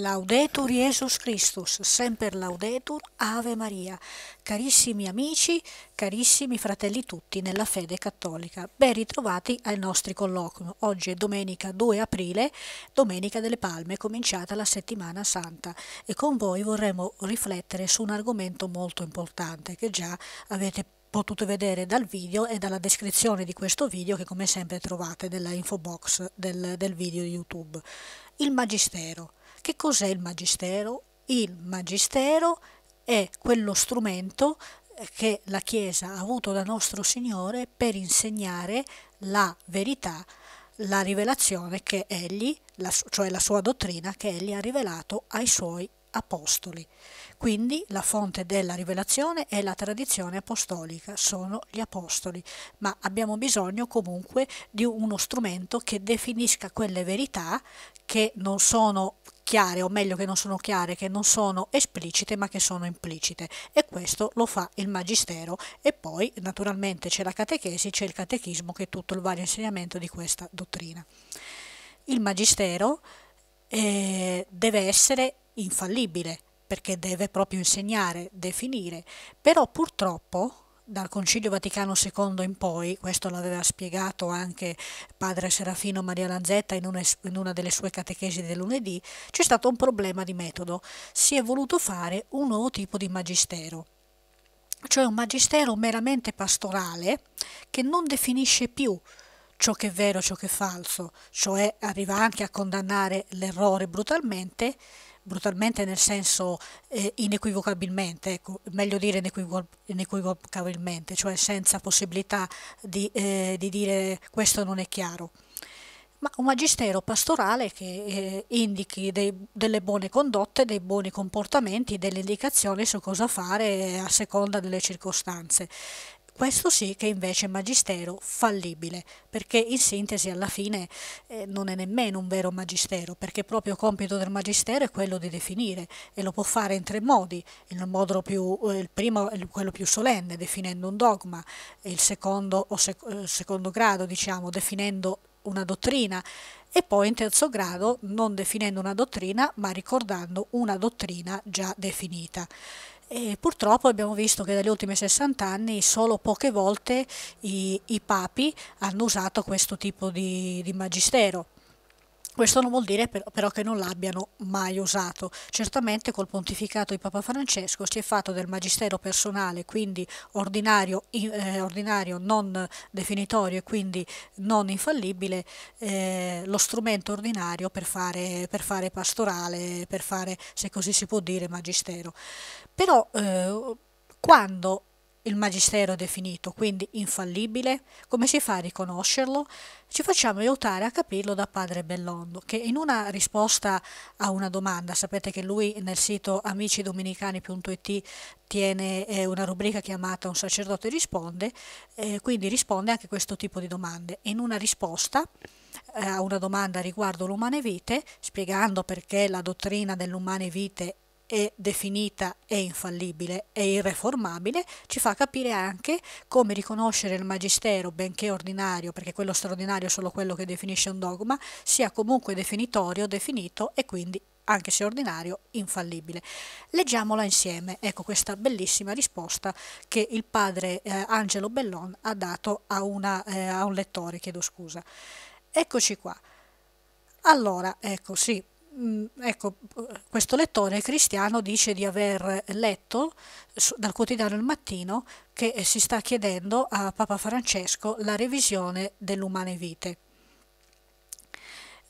Laudetur Jesus Christus, sempre laudetur Ave Maria. Carissimi amici, carissimi fratelli tutti nella fede cattolica, ben ritrovati ai nostri colloqui. Oggi è domenica 2 aprile, domenica delle Palme, cominciata la settimana santa e con voi vorremmo riflettere su un argomento molto importante che già avete potuto vedere dal video e dalla descrizione di questo video che come sempre trovate nella info box del, del video YouTube. Il Magistero che cos'è il magistero? Il magistero è quello strumento eh, che la Chiesa ha avuto da nostro Signore per insegnare la verità, la rivelazione che Egli, la, cioè la sua dottrina che Egli ha rivelato ai suoi apostoli. Quindi la fonte della rivelazione è la tradizione apostolica, sono gli apostoli, ma abbiamo bisogno comunque di uno strumento che definisca quelle verità che non sono chiare, o meglio che non sono chiare, che non sono esplicite ma che sono implicite. E questo lo fa il Magistero e poi naturalmente c'è la catechesi, c'è il catechismo che è tutto il vario insegnamento di questa dottrina. Il Magistero eh, deve essere infallibile perché deve proprio insegnare, definire, però purtroppo dal Concilio Vaticano II in poi, questo l'aveva spiegato anche padre Serafino Maria Lanzetta in una, in una, delle sue catechesi del lunedì, c'è stato un problema di metodo, si è voluto fare un nuovo tipo di magistero, cioè un magistero meramente pastorale che non definisce più ciò che è vero, e ciò che è falso, cioè arriva anche a condannare l'errore brutalmente, brutalmente nel senso eh, inequivocabilmente, ecco, meglio dire inequivocabilmente, cioè senza possibilità di, eh, di dire questo non è chiaro ma un magistero pastorale che eh, indichi dei, delle buone condotte, dei buoni comportamenti, delle indicazioni su cosa fare a seconda delle circostanze. Questo sì che invece è magistero fallibile, perché in sintesi alla fine eh, non è nemmeno un vero magistero, perché proprio compito del magistero è quello di definire e lo può fare in tre modi. Il, modo più, eh, il primo è quello più solenne, definendo un dogma, il secondo o sec- eh, secondo grado, diciamo, definendo una dottrina e poi in terzo grado non definendo una dottrina ma ricordando una dottrina già definita. E purtroppo abbiamo visto che dagli ultimi 60 anni solo poche volte i, i papi hanno usato questo tipo di, di magistero. Questo non vuol dire però che non l'abbiano mai usato. Certamente col pontificato di Papa Francesco si è fatto del magistero personale, quindi ordinario, eh, ordinario non definitorio e quindi non infallibile, eh, lo strumento ordinario per fare, per fare, pastorale, per fare, se così si può dire, magistero. Però eh, quando il Magistero definito quindi infallibile, come si fa a riconoscerlo? Ci facciamo aiutare a capirlo da padre Bellondo, che in una risposta a una domanda, sapete che lui nel sito amicidominicani.it tiene eh, una rubrica chiamata Un sacerdote risponde, eh, quindi risponde anche a questo tipo di domande. In una risposta eh, a una domanda riguardo l'umane vite, spiegando perché la dottrina dell'umane vite è definita, è infallibile, e irreformabile, ci fa capire anche come riconoscere il magistero, benché ordinario, perché quello straordinario è solo quello che definisce un dogma, sia comunque definitorio, definito e quindi anche se ordinario, infallibile. Leggiamola insieme, ecco questa bellissima risposta che il padre eh, Angelo Bellon ha dato a, una, eh, a un lettore, chiedo scusa. Eccoci qua. Allora, ecco sì, Mm, ecco, questo lettore cristiano dice di aver letto dal quotidiano Il Mattino che eh, si sta chiedendo a Papa Francesco la revisione dell'umane vite.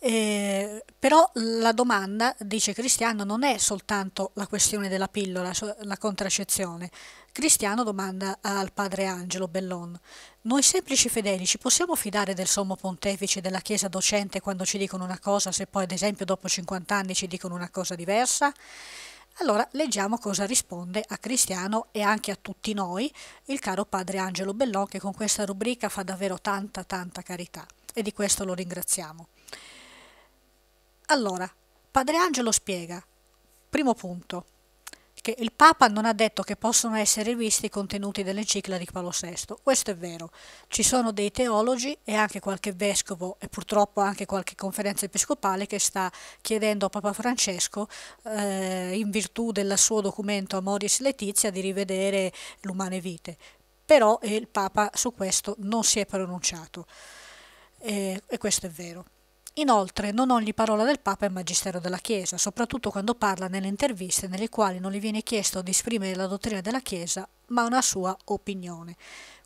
Eh, però la domanda, dice Cristiano, non è soltanto la questione della pillola, la contraccezione. Cristiano domanda al padre Angelo Bellon, noi semplici fedeli ci possiamo fidare del sommo pontefice della Chiesa docente quando ci dicono una cosa se poi ad esempio dopo 50 anni ci dicono una cosa diversa? Allora leggiamo cosa risponde a Cristiano e anche a tutti noi il caro padre Angelo Bellon che con questa rubrica fa davvero tanta tanta carità e di questo lo ringraziamo. Allora, Padre Angelo spiega, primo punto, che il Papa non ha detto che possono essere rivisti i contenuti dell'encicla di Paolo VI. Questo è vero. Ci sono dei teologi e anche qualche vescovo e purtroppo anche qualche conferenza episcopale che sta chiedendo a Papa Francesco, eh, in virtù del suo documento Amoris Letizia, di rivedere l'umane vite. Però eh, il Papa su questo non si è pronunciato. Eh, e questo è vero. Inoltre non ogni parola del Papa è magistero della Chiesa, soprattutto quando parla nelle interviste nelle quali non gli viene chiesto di esprimere la dottrina della Chiesa, ma una sua opinione.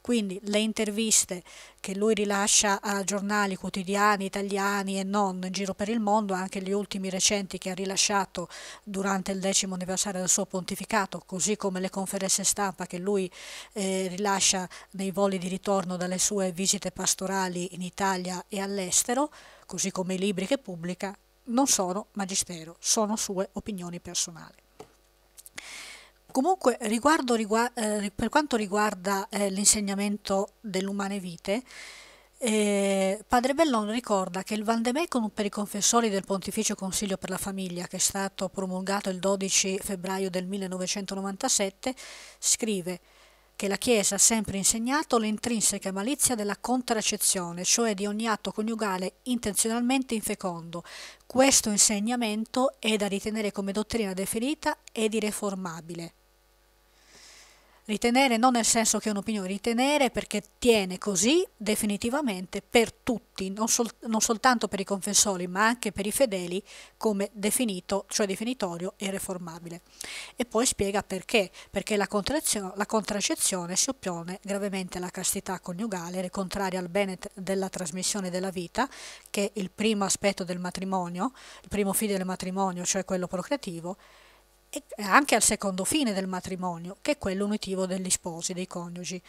Quindi le interviste che lui rilascia a giornali quotidiani italiani e non in giro per il mondo, anche gli ultimi recenti che ha rilasciato durante il decimo anniversario del suo pontificato, così come le conferenze stampa che lui eh, rilascia nei voli di ritorno dalle sue visite pastorali in Italia e all'estero, così come i libri che pubblica, non sono magistero, sono sue opinioni personali. Comunque, riguardo, riguardo, eh, per quanto riguarda eh, l'insegnamento dell'umane vite, eh, padre Bellon ricorda che il Vandemecum per i confessori del Pontificio Consiglio per la Famiglia, che è stato promulgato il 12 febbraio del 1997, scrive che la Chiesa ha sempre insegnato l'intrinseca malizia della contraccezione, cioè di ogni atto coniugale intenzionalmente infecondo. Questo insegnamento è da ritenere come dottrina definita ed irreformabile. Ritenere non nel senso che è un'opinione, ritenere perché tiene così definitivamente per tutti, non, sol- non soltanto per i confessori, ma anche per i fedeli, come definito, cioè definitorio e reformabile. E poi spiega perché, perché la, la contraccezione si oppone gravemente alla castità coniugale, è contraria al bene t- della trasmissione della vita, che è il primo aspetto del matrimonio, il primo figlio del matrimonio, cioè quello procreativo, e anche al secondo fine del matrimonio, che è quello unitivo degli sposi, dei coniugi.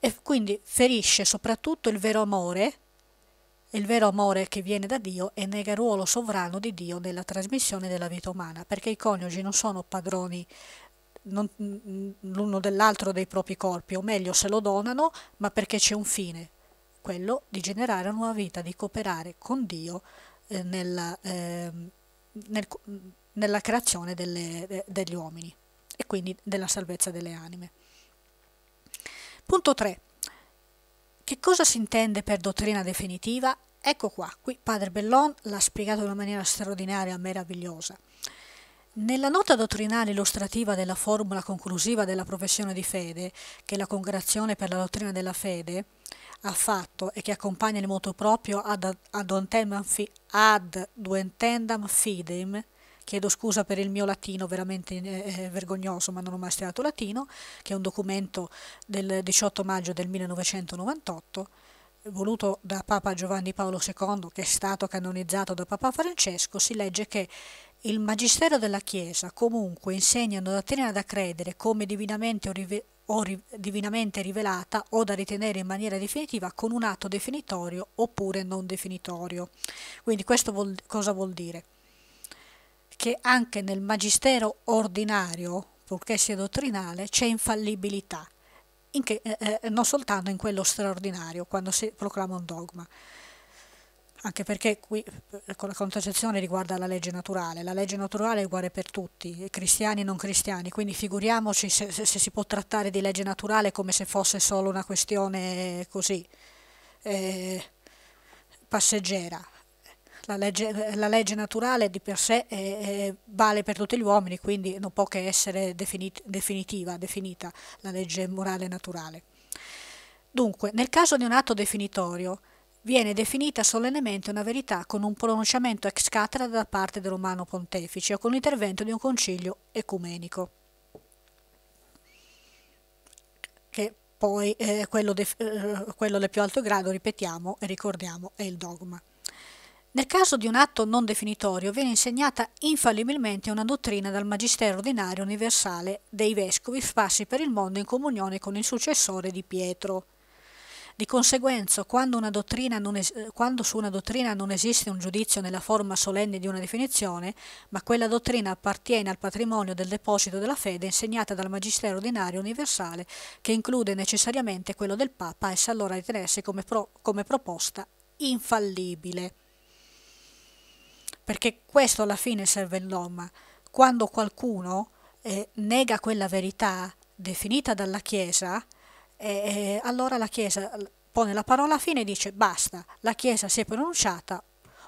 E quindi ferisce soprattutto il vero amore, il vero amore che viene da Dio e nega il ruolo sovrano di Dio nella trasmissione della vita umana, perché i coniugi non sono padroni mm, l'uno dell'altro dei propri corpi, o meglio se lo donano, ma perché c'è un fine, quello di generare una nuova vita, di cooperare con Dio eh, nella, eh, nel, nella creazione delle, de, degli uomini e quindi della salvezza delle anime. Punto 3. Che cosa si intende per dottrina definitiva? Ecco qua, qui padre Bellon l'ha spiegato in una maniera straordinaria, e meravigliosa. Nella nota dottrinale illustrativa della formula conclusiva della professione di fede, che la Congregazione per la dottrina della fede ha fatto e che accompagna il moto proprio ad, ad, ad duentendam fidem, chiedo scusa per il mio latino veramente eh, eh, vergognoso, ma non ho mai studiato latino, che è un documento del 18 maggio del 1998, voluto da Papa Giovanni Paolo II, che è stato canonizzato da Papa Francesco, si legge che il Magistero della Chiesa comunque insegna ad dottrina da credere come divinamente o ri divinamente rivelata o da ritenere in maniera definitiva con un atto definitorio oppure non definitorio. Quindi questo vuol cosa vuol dire? che anche nel magistero ordinario, purché sia dottrinale, c'è infallibilità, in che, eh, eh, non soltanto in quello straordinario, quando si proclama un dogma anche perché qui eh, la contraccezione riguarda la legge naturale, la legge naturale è uguale per tutti, cristiani e non cristiani, quindi figuriamoci se, se, se, si può trattare di legge naturale come se fosse solo una questione così eh, passeggera la legge, la legge naturale di per sé è, è, vale per tutti gli uomini, quindi non può che essere definit, definitiva, definita la legge morale naturale. Dunque, nel caso di un atto definitorio, viene definita solennemente una verità con un pronunciamento ex cathedra da parte del Romano Pontefice o con l'intervento di un concilio ecumenico, che poi eh, quello, eh, quello del più alto grado, ripetiamo e ricordiamo, è il dogma. Nel caso di un atto non definitorio viene insegnata infallibilmente una dottrina dal Magistero ordinario universale dei Vescovi sparsi per il mondo in comunione con il successore di Pietro. Di conseguenza, quando, una es- quando su una dottrina non esiste un giudizio nella forma solenne di una definizione, ma quella dottrina appartiene al patrimonio del deposito della fede insegnata dal Magistero ordinario universale, che include necessariamente quello del Papa, essa allora ritenersi come, pro- come proposta infallibile perché questo alla fine serve l'Om. Quando qualcuno eh, nega quella verità definita dalla Chiesa, eh, eh, allora la Chiesa pone la parola fine e dice basta, la Chiesa si è pronunciata,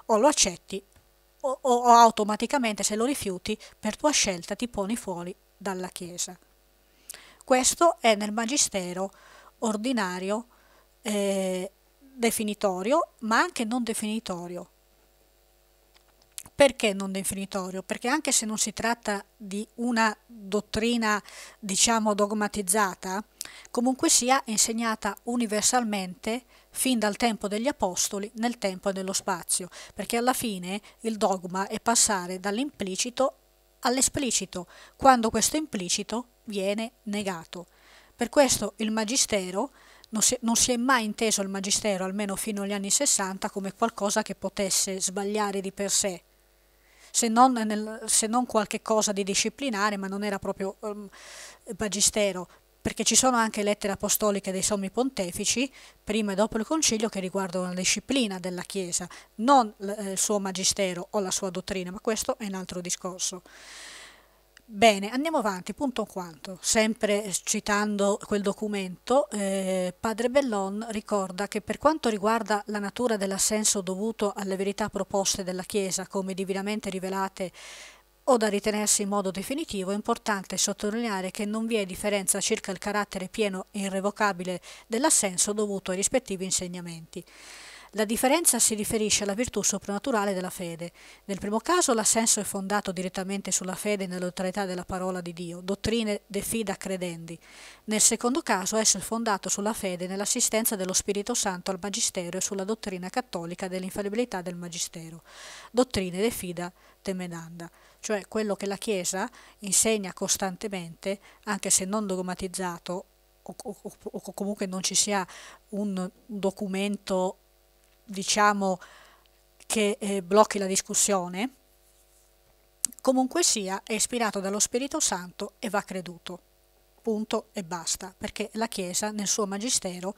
o lo accetti o, o, o automaticamente se lo rifiuti per tua scelta ti poni fuori dalla Chiesa. Questo è nel Magistero ordinario eh, definitorio, ma anche non definitorio. Perché non definitorio? Perché anche se non si tratta di una dottrina, diciamo, dogmatizzata, comunque sia insegnata universalmente fin dal tempo degli Apostoli nel tempo e nello spazio, perché alla fine il dogma è passare dall'implicito all'esplicito, quando questo implicito viene negato. Per questo il Magistero non si, non si, è mai inteso il magistero, almeno fino agli anni 60, come qualcosa che potesse sbagliare di per sé, se non, nel, se non qualche cosa di disciplinare, ma non era proprio um, magistero, perché ci sono anche lettere apostoliche dei sommi pontefici, prima e dopo il concilio, che riguardano la disciplina della Chiesa, non eh, il suo magistero o la sua dottrina, ma questo è un altro discorso. Bene, andiamo avanti, punto quanto. Sempre citando quel documento, eh, padre Bellon ricorda che per quanto riguarda la natura dell'assenso dovuto alle verità proposte dalla Chiesa come divinamente rivelate o da ritenersi in modo definitivo, è importante sottolineare che non vi è differenza circa il carattere pieno e irrevocabile dell'assenso dovuto ai rispettivi insegnamenti. La differenza si riferisce alla virtù soprannaturale della fede. Nel primo caso l'assenso è fondato direttamente sulla fede nell'autorità della parola di Dio, dottrine de fida credendi. Nel secondo caso esso è fondato sulla fede nell'assistenza dello Spirito Santo al Magistero e sulla dottrina cattolica dell'infallibilità del Magistero, dottrine de fida temenanda, cioè quello che la Chiesa insegna costantemente, anche se non dogmatizzato o, o, o comunque non ci sia un documento diciamo, che eh, blocchi la discussione, comunque sia, è ispirato dallo Spirito Santo e va creduto. Punto e basta, perché la Chiesa nel suo magistero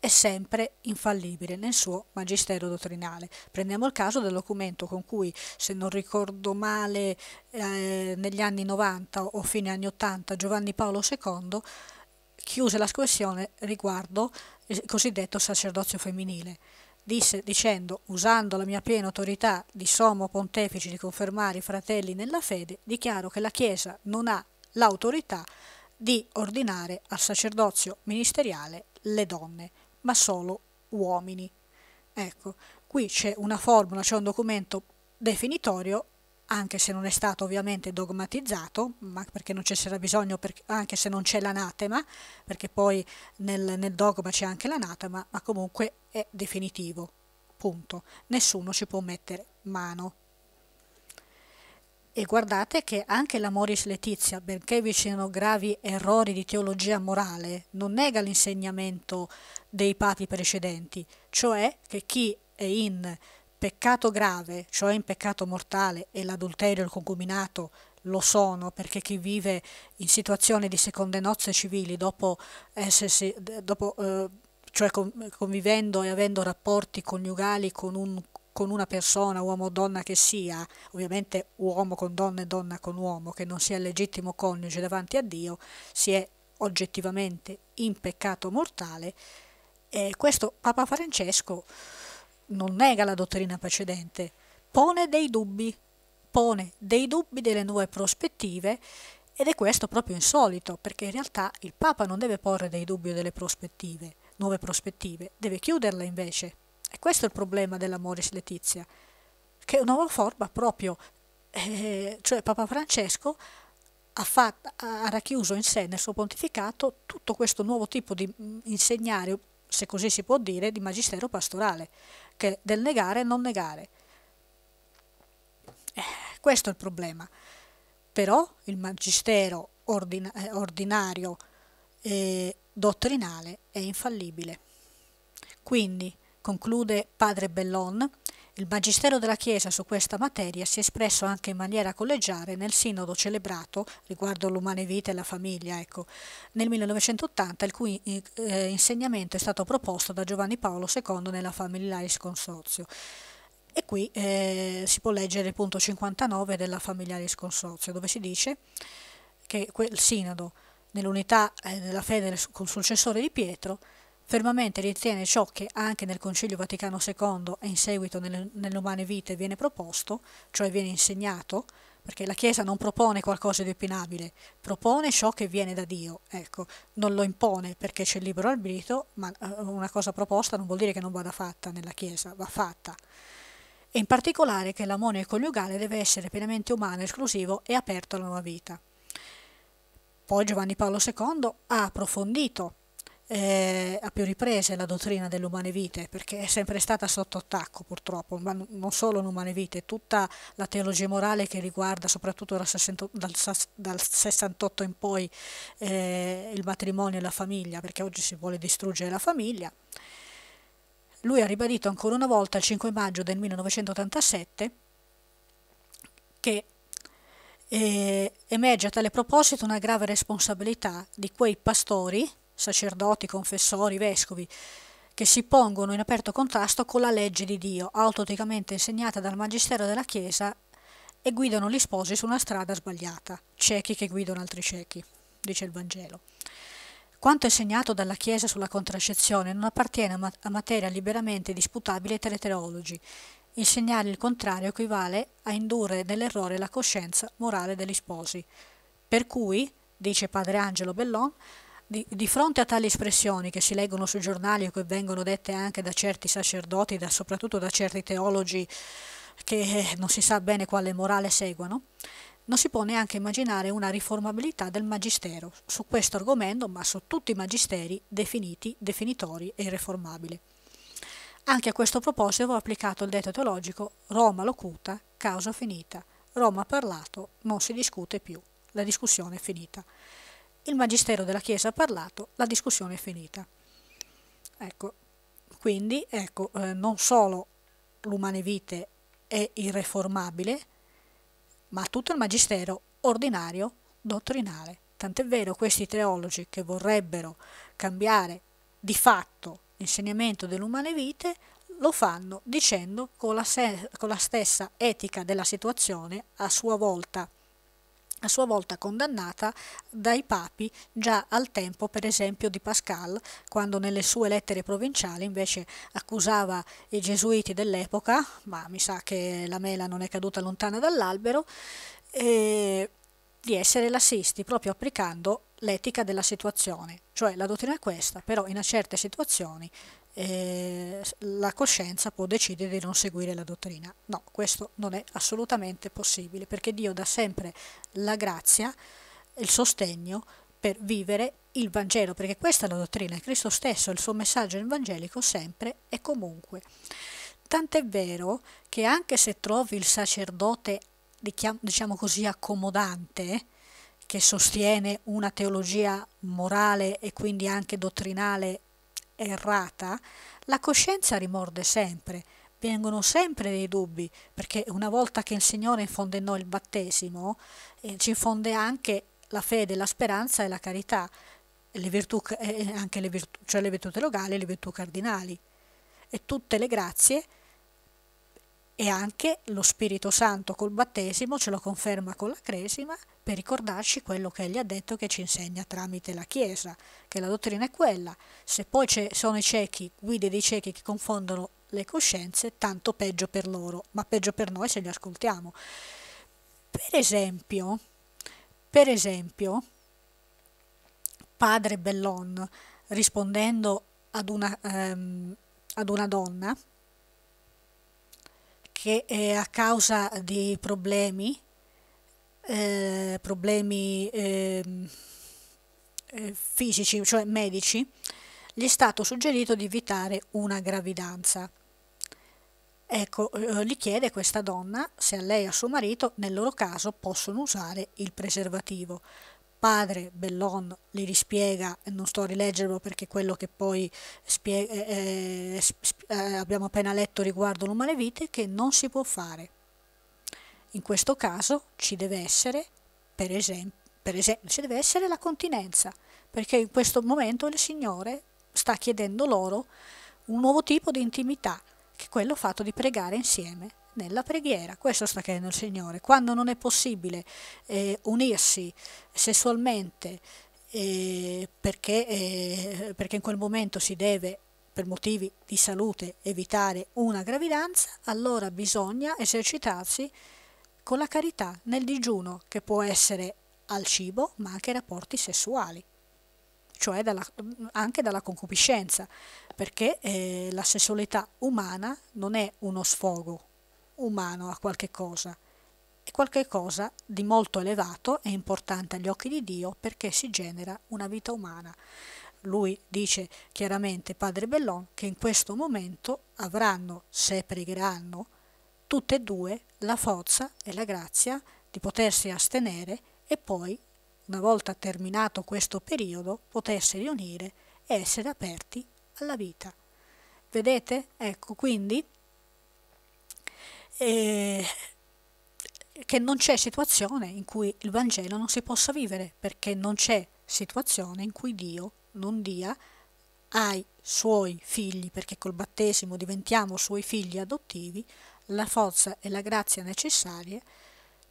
è sempre infallibile nel suo magistero dottrinale. Prendiamo il caso del documento con cui, se non ricordo male, eh, negli anni 90 o fine anni 80 Giovanni Paolo II chiuse la questione riguardo il cosiddetto sacerdozio femminile disse dicendo, usando la mia piena autorità di sommo pontefice di confermare i fratelli nella fede, dichiaro che la Chiesa non ha l'autorità di ordinare al sacerdozio ministeriale le donne, ma solo uomini. Ecco, qui c'è una formula, c'è un documento definitorio anche se non è stato ovviamente dogmatizzato, ma perché non ci sarà bisogno, per, anche se non c'è l'anatema, perché poi nel, nel dogma c'è anche l'anatema, ma comunque è definitivo, punto. Nessuno ci può mettere mano. E guardate che anche la Moris Letizia, benché vi siano gravi errori di teologia morale, non nega l'insegnamento dei papi precedenti, cioè che chi è in peccato grave, cioè in peccato mortale, e l'adulterio e il concubinato lo sono perché chi vive in situazioni di seconde nozze civili dopo essersi, eh, dopo, eh, cioè convivendo e avendo rapporti coniugali con, un, con una persona, uomo o donna che sia, ovviamente uomo con donna e donna con uomo, che non sia il legittimo coniuge davanti a Dio, si è oggettivamente in peccato mortale. E questo Papa Francesco non nega la dottrina precedente, pone dei dubbi, pone dei dubbi delle nuove prospettive ed è questo proprio insolito, perché in realtà il Papa non deve porre dei dubbi o delle prospettive, nuove prospettive, deve chiuderle invece. E questo è il problema dell'amoris letizia, che è una forma proprio, eh, cioè Papa Francesco ha, fatto, ha racchiuso in sé nel suo pontificato tutto questo nuovo tipo di mm, insegnare, se così si può dire, di magistero pastorale che del negare e non negare. Eh, questo è il problema. Però il magistero ordina eh, ordinario e dottrinale è infallibile. Quindi, conclude padre Bellon, il Magistero della Chiesa su questa materia si è espresso anche in maniera collegiale nel sinodo celebrato riguardo l'umane vita e la famiglia, ecco, nel 1980, il cui eh, eh, insegnamento è stato proposto da Giovanni Paolo II nella Familiaris Consorzio. E qui eh, si può leggere il punto 59 della Familiaris Consorzio, dove si dice che quel sinodo, nell'unità eh, della fede con successore di Pietro, fermamente ritiene ciò che anche nel Concilio Vaticano II e in seguito nell'umane nelle vite viene proposto, cioè viene insegnato, perché la Chiesa non propone qualcosa di opinabile, propone ciò che viene da Dio, ecco, non lo impone perché c'è il libero arbitrio, ma eh, una cosa proposta non vuol dire che non vada fatta nella Chiesa, va fatta. E in particolare che l'amore coniugale deve essere pienamente umano, esclusivo e aperto alla nuova vita. Poi Giovanni Paolo II ha approfondito eh, a più riprese la dottrina dell'umane vite, perché è sempre stata sotto attacco purtroppo, ma non solo l'umane vite, tutta la teologia morale che riguarda soprattutto dal, 60, dal, dal 68 in poi eh, il matrimonio e la famiglia, perché oggi si vuole distruggere la famiglia. Lui ha ribadito ancora una volta il 5 maggio del 1987 che eh, emerge a tale proposito una grave responsabilità di quei pastori sacerdoti, confessori, vescovi, che si pongono in aperto contrasto con la legge di Dio, autenticamente insegnata dal Magistero della Chiesa, e guidano gli sposi su una strada sbagliata, ciechi che guidano altri ciechi, dice il Vangelo. Quanto insegnato dalla Chiesa sulla contraccezione non appartiene a materia liberamente disputabile tra i teologi. Insegnare il contrario equivale a indurre nell'errore la coscienza morale degli sposi. Per cui, dice padre Angelo Bellon, di, di, fronte a tali espressioni che si leggono sui giornali e che vengono dette anche da certi sacerdoti, da, soprattutto da certi teologi che non si sa bene quale morale seguono, non si può neanche immaginare una riformabilità del magistero su questo argomento, ma su tutti i magisteri definiti, definitori e irreformabili. Anche a questo proposito ho applicato il detto teologico Roma locuta, causa finita, Roma ha parlato, non si discute più, la discussione è finita il Magistero della Chiesa ha parlato, la discussione è finita. Ecco, quindi ecco, eh, non solo l'umane vite è irreformabile, ma tutto il magistero ordinario dottrinale. Tant'è vero questi teologi che vorrebbero cambiare di fatto l'insegnamento dell'umane vite lo fanno dicendo con la, con la stessa etica della situazione a sua volta a sua volta condannata dai papi già al tempo per esempio di Pascal, quando nelle sue lettere provinciali invece accusava i gesuiti dell'epoca, ma mi sa che la mela non è caduta lontana dall'albero, eh, di essere lassisti proprio applicando l'etica della situazione, cioè la dottrina è questa, però in certe situazioni eh, la coscienza può decidere di non seguire la dottrina. No, questo non è assolutamente possibile perché Dio dà sempre la grazia, il sostegno per vivere il Vangelo, perché questa è la dottrina, è Cristo stesso, il suo messaggio evangelico sempre e comunque. Tant'è vero che anche se trovi il sacerdote, diciamo così, accomodante, che sostiene una teologia morale e quindi anche dottrinale errata, la coscienza rimorde sempre, vengono sempre dei dubbi, perché una volta che il Signore infonde in noi il battesimo, eh, ci infonde anche la fede, la speranza e la carità, le virtù, eh, eh, anche le virtù, cioè le virtù teologali e le virtù cardinali, e tutte le grazie e anche lo Spirito Santo col battesimo ce lo conferma con la cresima per ricordarci quello che egli ha detto che ci insegna tramite la Chiesa, che la dottrina è quella. Se poi sono i ciechi, guide dei ciechi che confondono le coscienze, tanto peggio per loro, ma peggio per noi se li ascoltiamo. Per esempio, per esempio padre Bellon, rispondendo ad una, ehm, ad una donna, che eh, a causa di problemi eh, problemi ehm, eh, fisici, cioè medici, gli è stato suggerito di evitare una gravidanza. Ecco, eh, gli chiede questa donna se a lei e a suo marito, nel loro caso, possono usare il preservativo. Padre Bellon li rispiega, non sto a rileggerlo perché quello che poi spie- eh, eh sp- eh, abbiamo appena letto riguardo l'umane vite, che non si può fare. In questo caso ci deve essere, per esempio, per esempio, ci deve essere la continenza, perché in questo momento il Signore sta chiedendo loro un nuovo tipo di intimità, che è quello fatto di pregare insieme nella preghiera. Questo sta chiedendo il Signore. Quando non è possibile eh, unirsi sessualmente eh, perché, eh, perché in quel momento si deve per motivi di salute evitare una gravidanza, allora bisogna esercitarsi con la carità nel digiuno, che può essere al cibo, ma anche ai rapporti sessuali, cioè dalla, anche dalla concupiscenza, perché eh, la sessualità umana non è uno sfogo umano a qualche cosa, è qualcosa di molto elevato e importante agli occhi di Dio perché si genera una vita umana. Lui dice chiaramente, padre Bellon, che in questo momento avranno, se pregheranno, tutte e due la forza e la grazia di potersi astenere e poi, una volta terminato questo periodo, potersi riunire e essere aperti alla vita. Vedete? Ecco, quindi eh, che non c'è situazione in cui il Vangelo non si possa vivere, perché non c'è situazione in cui Dio non dia ai suoi figli, perché col battesimo diventiamo suoi figli adottivi, la forza e la grazia necessarie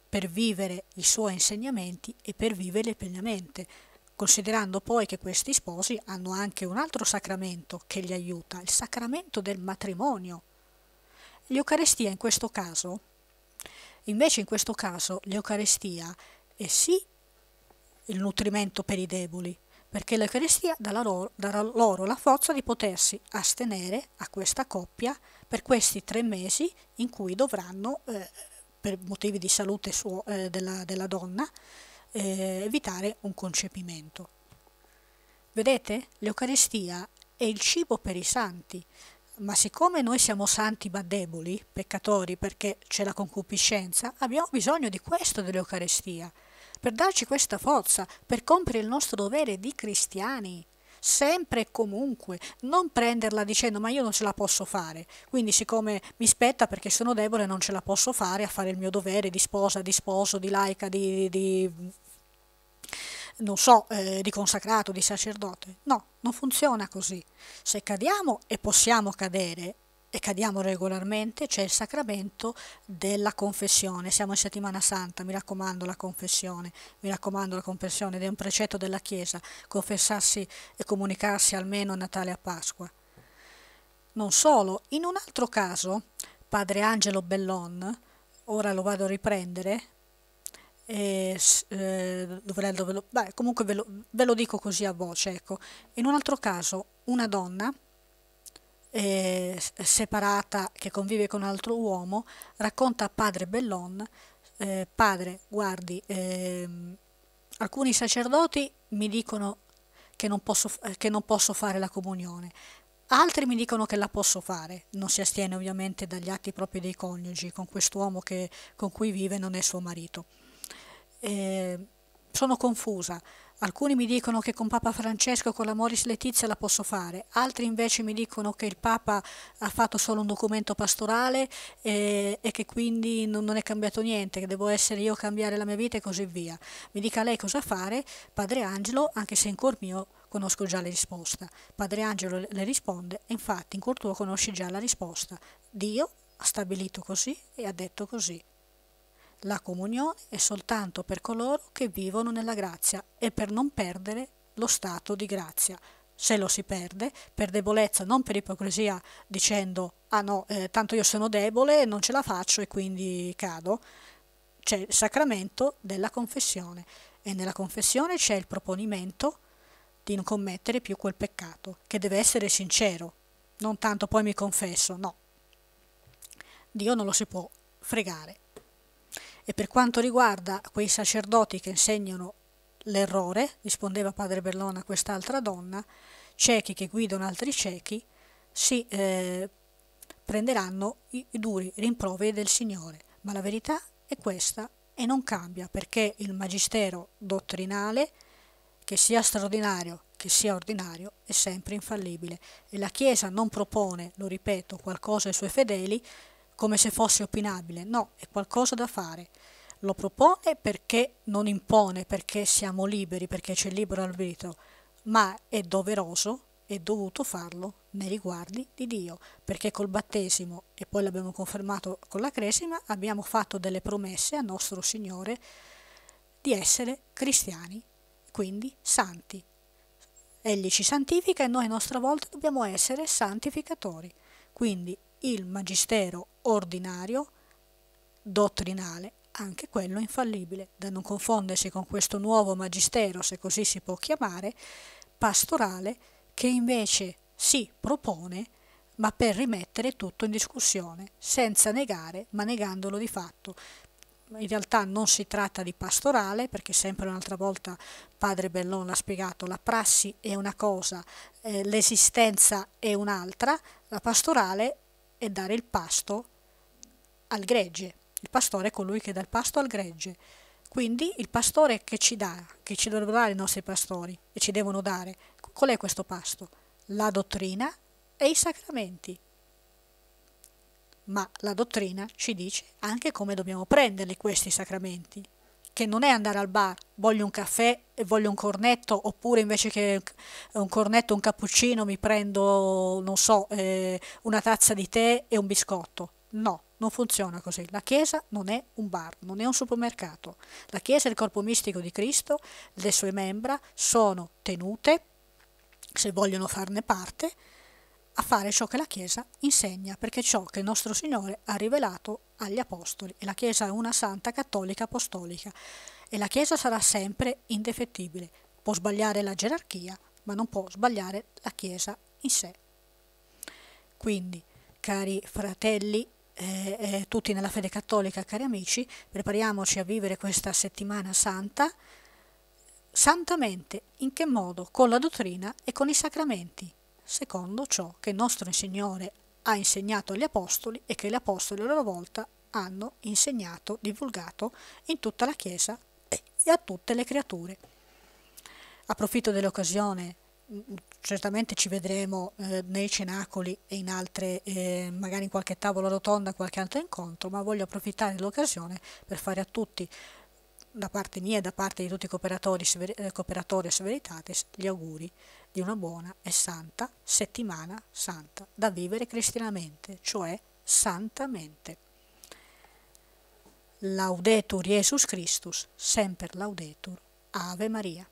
per vivere i suoi insegnamenti e per vivere pienamente, considerando poi che questi sposi hanno anche un altro sacramento che li aiuta, il sacramento del matrimonio. L'Eucarestia in questo caso, invece in questo caso l'Eucarestia è sì il nutrimento per i deboli, perché l'Eucaristia darà loro, darà loro la forza di potersi astenere a questa coppia per questi tre mesi in cui dovranno, eh, per motivi di salute suo, eh, della, della, donna, eh, evitare un concepimento. Vedete, l'Eucaristia è il cibo per i santi, ma siccome noi siamo santi ma deboli, peccatori perché c'è la concupiscenza, abbiamo bisogno di questo dell'Eucaristia per darci questa forza, per compiere il nostro dovere di cristiani. Sempre e comunque, non prenderla dicendo ma io non ce la posso fare, quindi siccome mi spetta perché sono debole non ce la posso fare a fare il mio dovere di sposa, di sposo, di laica, di, di non so, eh, di consacrato, di sacerdote. No, non funziona così. Se cadiamo e possiamo cadere, e cadiamo regolarmente, c'è il sacramento della confessione. Siamo in settimana santa, mi raccomando la confessione, mi raccomando la confessione ed è un precetto della Chiesa, confessarsi e comunicarsi almeno a Natale e a Pasqua. Non solo, in un altro caso, padre Angelo Bellon, ora lo vado a riprendere, e, eh, dovrei, dove lo, beh, comunque ve lo, ve lo dico così a voce, ecco. in un altro caso una donna eh, separata che convive con un altro uomo, racconta a padre Bellon, eh, padre, guardi, eh, alcuni sacerdoti mi dicono che non, posso, eh, che non posso fare la comunione, altri mi dicono che la posso fare, non si astiene ovviamente dagli atti propri dei coniugi, con quest'uomo che, con cui vive non è suo marito. Eh, sono confusa Alcuni mi dicono che con Papa Francesco e con la Moris Letizia la posso fare, altri invece mi dicono che il Papa ha fatto solo un documento pastorale e, eh, e che quindi non, non, è cambiato niente, che devo essere io a cambiare la mia vita e così via. Mi dica lei cosa fare, Padre Angelo, anche se in cuor mio conosco già la risposta. Padre Angelo le risponde, e infatti in cuor tuo conosci già la risposta. Dio ha stabilito così e ha detto così. La comunione è soltanto per coloro che vivono nella grazia e per non perdere lo stato di grazia. Se lo si perde, per debolezza, non per ipocrisia, dicendo ah no, eh, tanto io sono debole, e non ce la faccio e quindi cado, c'è il sacramento della confessione e nella confessione c'è il proponimento di non commettere più quel peccato, che deve essere sincero, non tanto poi mi confesso, no. Dio non lo si può fregare. E per quanto riguarda quei sacerdoti che insegnano l'errore, rispondeva padre Bellona a quest'altra donna, ciechi che guidano altri ciechi, si eh, prenderanno i duri rimproveri del Signore. Ma la verità è questa e non cambia perché il magistero dottrinale, che sia straordinario, che sia ordinario, è sempre infallibile. E la Chiesa non propone, lo ripeto, qualcosa ai suoi fedeli come se fosse opinabile, no, è qualcosa da fare lo propone perché non impone, perché siamo liberi, perché c'è il libero arbitrio, ma è doveroso e dovuto farlo nei riguardi di Dio, perché col battesimo, e poi l'abbiamo confermato con la cresima, abbiamo fatto delle promesse a nostro Signore di essere cristiani, quindi santi. Egli ci santifica e noi a nostra volta dobbiamo essere santificatori. Quindi il magistero ordinario, dottrinale, anche quello infallibile, da non confondersi con questo nuovo magistero, se così si può chiamare, pastorale, che invece si propone, ma per rimettere tutto in discussione, senza negare, ma negandolo di fatto. In realtà non si tratta di pastorale, perché sempre un'altra volta padre Bellon l'ha spiegato, la prassi è una cosa, eh, l'esistenza è un'altra, la pastorale è dare il pasto al gregge. Il pastore è colui che dà il pasto al gregge. Quindi il pastore che ci dà, che ci dovrebbero dare i nostri pastori e ci devono dare, qual è questo pasto? La dottrina e i sacramenti. Ma la dottrina ci dice anche come dobbiamo prenderli questi sacramenti, che non è andare al bar, voglio un caffè e voglio un cornetto, oppure invece che un cornetto, un cappuccino, mi prendo, non so, eh, una tazza di tè e un biscotto. No, non funziona così. La Chiesa non è un bar, non è un supermercato. La Chiesa è il corpo mistico di Cristo, le sue membra sono tenute, se vogliono farne parte, a fare ciò che la Chiesa insegna, perché è ciò che il nostro Signore ha rivelato agli Apostoli. E la Chiesa è una santa cattolica apostolica. E la Chiesa sarà sempre indefettibile. Può sbagliare la gerarchia, ma non può sbagliare la Chiesa in sé. Quindi, cari fratelli eh, eh, tutti nella fede cattolica, cari amici, prepariamoci a vivere questa settimana santa santamente, in che modo? Con la dottrina e con i sacramenti, secondo ciò che il nostro Signore ha insegnato agli Apostoli e che gli Apostoli a loro volta hanno insegnato, divulgato in tutta la Chiesa e a tutte le creature. Approfitto dell'occasione certamente ci vedremo eh, nei cenacoli e in altre, eh, magari in qualche tavola rotonda, qualche altro incontro, ma voglio approfittare dell'occasione per fare a tutti, da parte mia e da parte di tutti i cooperatori, eh, cooperatori e severitatis, gli auguri di una buona e santa settimana santa, da vivere cristianamente, cioè santamente. Laudetur Jesus Christus, sempre laudetur Ave Maria.